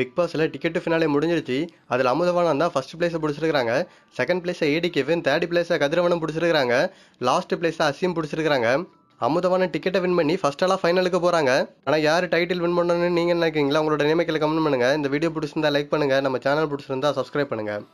big பாஸில் ticket finale முடிஞ்சிருச்சு அதில் அமுதவானம் தான் ஃபஸ்ட் பிளேஸை பிடிச்சிருக்காங்க செகண்ட் பிளேஸை ஏடிகேவும் தேர்ட் பிளேஸை கதிரவனம் பிடிச்சிருக்காங்க லாஸ்ட் பிளேஸை அசீம் பிடிச்சிருக்காங்க அமுதவான டிக்கெட்டை வின் பண்ணி எல்லாம் ஃபைனலுக்கு போகிறாங்க ஆனால் யார் டைட்டில் வின் பண்ணணும்னு நீங்கள் நினைக்கிறீங்களா உங்களோட நினைமைகளை கமெண்ட் பண்ணுங்கள் இந்த வீடியோ பிடிச்சிருந்தா லைக் பண்ணுங்கள் நம்ம சேனல் பிடிச்சிருந்தா சப்ஸ்கிரைப் பண்ணுங்கள்